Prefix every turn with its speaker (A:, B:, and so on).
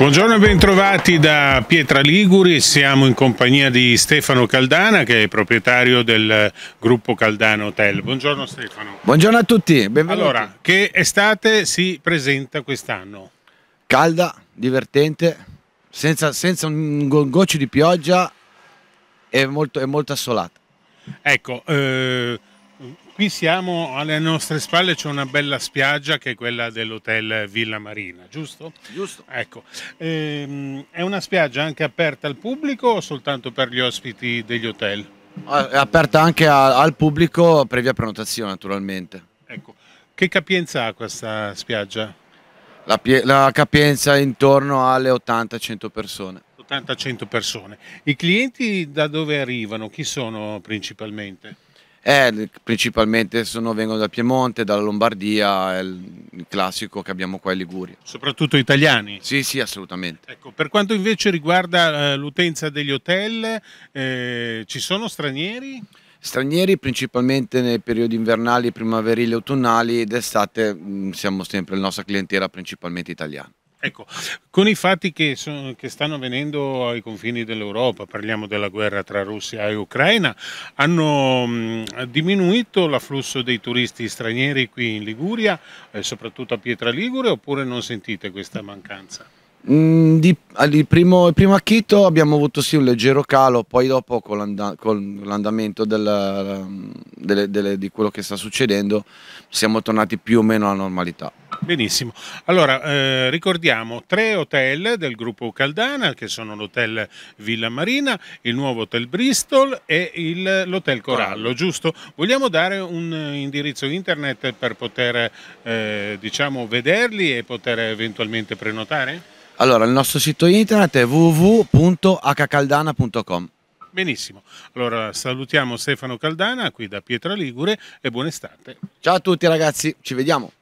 A: Buongiorno e bentrovati da Pietra Liguri, siamo in compagnia di Stefano Caldana che è proprietario del gruppo Caldana Hotel. Buongiorno Stefano. Buongiorno a tutti, benvenuti. Allora, che estate si presenta quest'anno? Calda,
B: divertente, senza, senza un goccio di pioggia e molto,
A: molto assolata. Ecco, eh, Qui siamo alle nostre spalle, c'è una bella spiaggia che è quella dell'hotel Villa Marina, giusto? Giusto. Ecco, ehm, è una spiaggia anche aperta al pubblico o soltanto per gli ospiti degli hotel?
B: Ah, è aperta anche a, al pubblico previa prenotazione naturalmente.
A: Ecco, che capienza ha questa spiaggia?
B: La, la capienza è intorno alle 80-100 persone.
A: 80-100 persone. I clienti da dove arrivano? Chi sono principalmente?
B: Eh, principalmente sono, vengono dal Piemonte, dalla Lombardia, è il classico che abbiamo qua in Liguria.
A: Soprattutto italiani?
B: Sì, sì, assolutamente. Ecco,
A: per quanto invece riguarda eh, l'utenza degli hotel, eh, ci sono stranieri?
B: Stranieri principalmente nei periodi invernali, primaverili, autunnali ed estate mm, siamo sempre la nostra clientela principalmente italiana.
A: Ecco, con i fatti che, sono, che stanno avvenendo ai confini dell'Europa, parliamo della guerra tra Russia e Ucraina, hanno mh, diminuito l'afflusso dei turisti stranieri qui in Liguria, eh, soprattutto a Pietra Ligure, oppure non sentite questa mancanza?
B: Mm, primo, il primo acchito abbiamo avuto sì un leggero calo, poi dopo con, l'anda, con l'andamento del, delle, delle, di quello che sta succedendo siamo tornati più o meno alla normalità.
A: Benissimo. Allora, eh, ricordiamo tre hotel del gruppo Caldana, che sono l'hotel Villa Marina, il nuovo hotel Bristol e il, l'hotel Corallo, giusto? Vogliamo dare un indirizzo internet per poter, eh, diciamo, vederli e poter eventualmente prenotare? Allora,
B: il nostro sito internet è www.hcaldana.com.
A: Benissimo, allora salutiamo Stefano Caldana qui da Pietra Ligure e buon estate. Ciao a tutti ragazzi, ci vediamo.